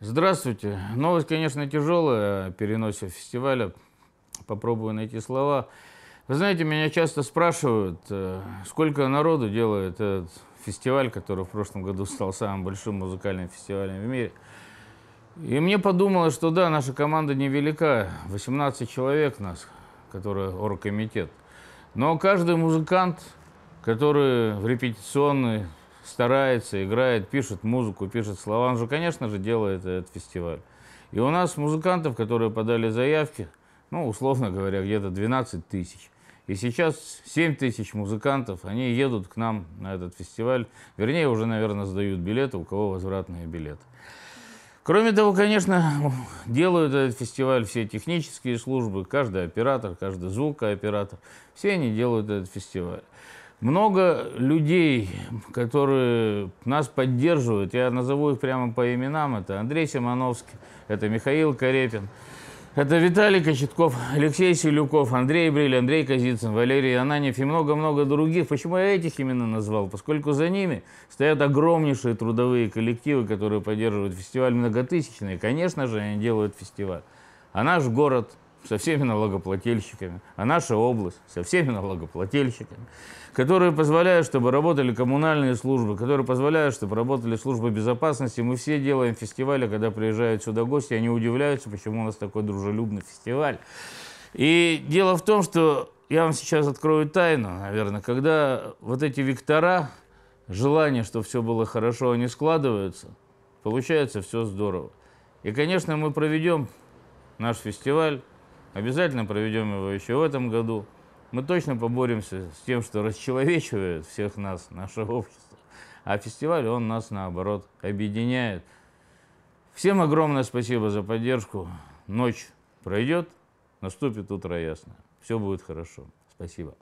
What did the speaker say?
Здравствуйте. Новость, конечно, тяжелая о переносе фестиваля. Попробую найти слова. Вы знаете, меня часто спрашивают, э, сколько народу делает этот фестиваль, который в прошлом году стал самым большим музыкальным фестивалем в мире. И мне подумалось, что да, наша команда невелика, 18 человек нас, которые оргкомитет. Но каждый музыкант, который в репетиционной старается, играет, пишет музыку, пишет слова. Он же, конечно же, делает этот фестиваль. И у нас музыкантов, которые подали заявки, ну, условно говоря, где-то 12 тысяч. И сейчас 7 тысяч музыкантов, они едут к нам на этот фестиваль. Вернее, уже, наверное, сдают билеты, у кого возвратные билеты. Кроме того, конечно, делают этот фестиваль все технические службы, каждый оператор, каждый звукооператор. Все они делают этот фестиваль. Много людей, которые нас поддерживают, я назову их прямо по именам, это Андрей Симоновский, это Михаил Карепин, это Виталий Кочетков, Алексей Селюков, Андрей Бриль, Андрей Козицын, Валерий Ананев и много-много других. Почему я этих именно назвал? Поскольку за ними стоят огромнейшие трудовые коллективы, которые поддерживают фестиваль многотысячный. Конечно же, они делают фестиваль. А наш город – со всеми налогоплательщиками, а наша область со всеми налогоплательщиками, которые позволяют, чтобы работали коммунальные службы, которые позволяют, чтобы работали службы безопасности. Мы все делаем фестивали, когда приезжают сюда гости, они удивляются, почему у нас такой дружелюбный фестиваль. И дело в том, что я вам сейчас открою тайну, наверное, когда вот эти вектора, желание, что все было хорошо, они складываются, получается все здорово. И, конечно, мы проведем наш фестиваль Обязательно проведем его еще в этом году. Мы точно поборемся с тем, что расчеловечивает всех нас, наше общество. А фестиваль, он нас, наоборот, объединяет. Всем огромное спасибо за поддержку. Ночь пройдет, наступит утро ясно. Все будет хорошо. Спасибо.